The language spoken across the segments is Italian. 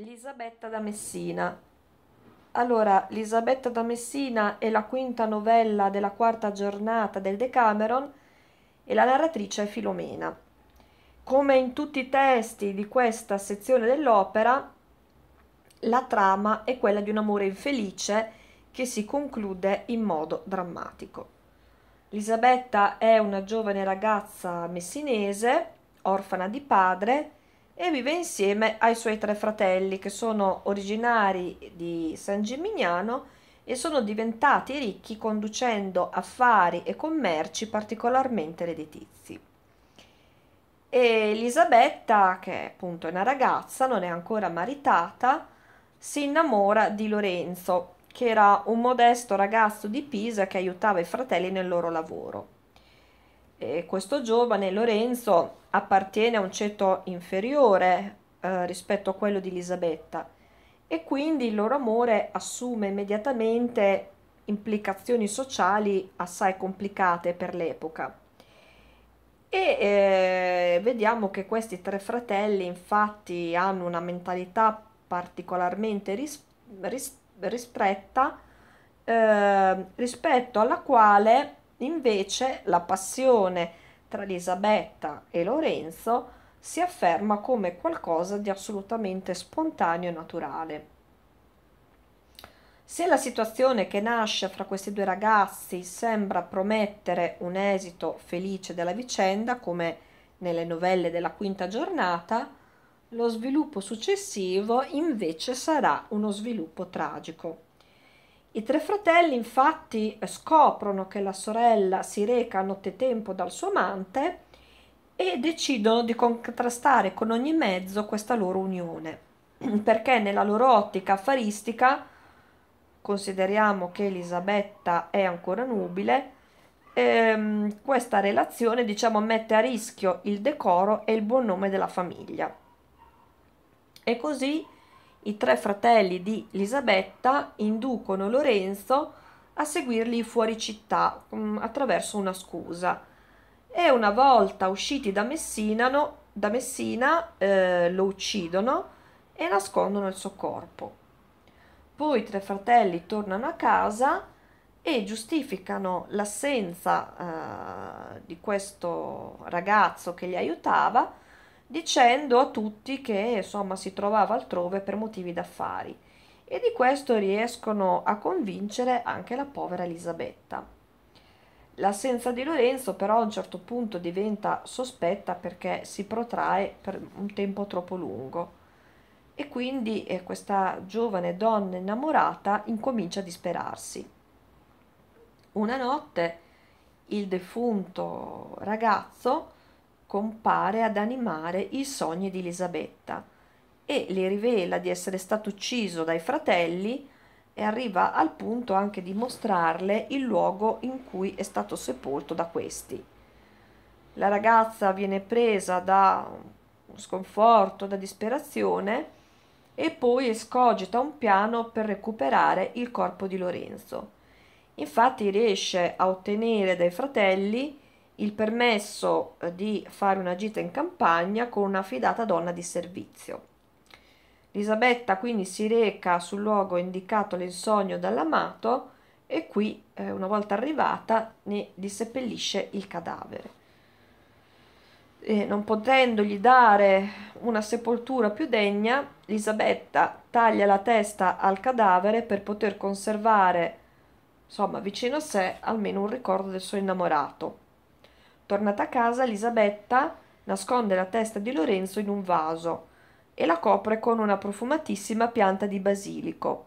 Lisabetta da Messina. Allora, Lisabetta da Messina è la quinta novella della quarta giornata del Decameron e la narratrice è Filomena. Come in tutti i testi di questa sezione dell'opera, la trama è quella di un amore infelice che si conclude in modo drammatico. Elisabetta è una giovane ragazza messinese, orfana di padre, e vive insieme ai suoi tre fratelli che sono originari di San Gimignano e sono diventati ricchi conducendo affari e commerci particolarmente redditizi. E Elisabetta, che appunto è una ragazza, non è ancora maritata, si innamora di Lorenzo, che era un modesto ragazzo di Pisa che aiutava i fratelli nel loro lavoro. E questo giovane Lorenzo appartiene a un ceto inferiore eh, rispetto a quello di Elisabetta e quindi il loro amore assume immediatamente implicazioni sociali assai complicate per l'epoca. E eh, vediamo che questi tre fratelli infatti hanno una mentalità particolarmente ris- ris- ristretta eh, rispetto alla quale Invece la passione tra Elisabetta e Lorenzo si afferma come qualcosa di assolutamente spontaneo e naturale. Se la situazione che nasce fra questi due ragazzi sembra promettere un esito felice della vicenda, come nelle novelle della quinta giornata, lo sviluppo successivo invece sarà uno sviluppo tragico. I tre fratelli infatti scoprono che la sorella si reca a nottetempo dal suo amante e decidono di contrastare con ogni mezzo questa loro unione, perché nella loro ottica affaristica, consideriamo che Elisabetta è ancora nubile, ehm, questa relazione diciamo mette a rischio il decoro e il buon nome della famiglia. E così i tre fratelli di Elisabetta inducono Lorenzo a seguirli fuori città mh, mm, attraverso una scusa e una volta usciti da, Messinano, da Messina eh, lo uccidono e nascondono il suo corpo. Poi i tre fratelli tornano a casa e giustificano l'assenza eh, di questo ragazzo che li aiutava dicendo a tutti che insomma si trovava altrove per motivi d'affari e di questo riescono a convincere anche la povera Elisabetta. L'assenza di Lorenzo però a un certo punto diventa sospetta perché si protrae per un tempo troppo lungo e quindi eh, questa giovane donna innamorata incomincia a disperarsi. Una notte il defunto ragazzo compare ad animare i sogni di Elisabetta e le rivela di essere stato ucciso dai fratelli e arriva al punto anche di mostrarle il luogo in cui è stato sepolto da questi. La ragazza viene presa da sconforto, da disperazione e poi escogita un piano per recuperare il corpo di Lorenzo. Infatti riesce a ottenere dai fratelli il permesso eh, di fare una gita in campagna con una fidata donna di servizio. Elisabetta quindi si reca sul luogo indicato all'insogno dall'amato e qui, eh, una volta arrivata, ne disseppellisce il cadavere. E non potendogli dare una sepoltura più degna, Elisabetta taglia la testa al cadavere per poter conservare, insomma, vicino a sé almeno un ricordo del suo innamorato. Tornata a casa, Elisabetta nasconde la testa di Lorenzo in un vaso e la copre con una profumatissima pianta di basilico.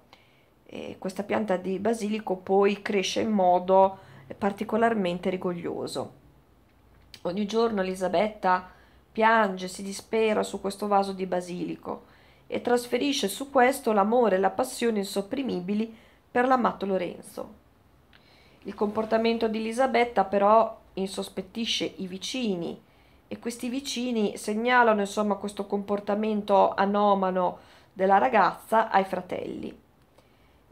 E questa pianta di basilico poi cresce in modo particolarmente rigoglioso. Ogni giorno Elisabetta piange, si dispera su questo vaso di basilico e trasferisce su questo l'amore e la passione insopprimibili per l'amato Lorenzo. Il comportamento di Elisabetta però insospettisce i vicini e questi vicini segnalano insomma questo comportamento anomano della ragazza ai fratelli.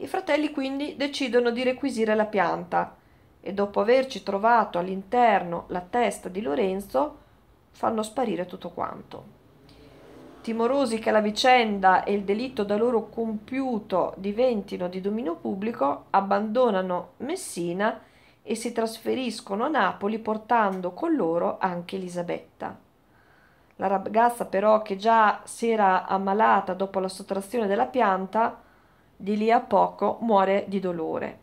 I fratelli quindi decidono di requisire la pianta e dopo averci trovato all'interno la testa di Lorenzo fanno sparire tutto quanto. Timorosi che la vicenda e il delitto da loro compiuto diventino di dominio pubblico, abbandonano Messina e si trasferiscono a Napoli portando con loro anche Elisabetta. La ragazza però che già si era ammalata dopo la sottrazione della pianta, di lì a poco muore di dolore.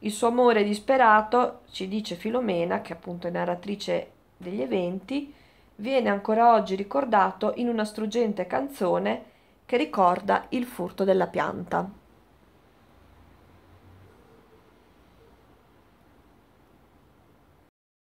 Il suo amore disperato, ci dice Filomena, che appunto è narratrice degli eventi, viene ancora oggi ricordato in una struggente canzone che ricorda il furto della pianta.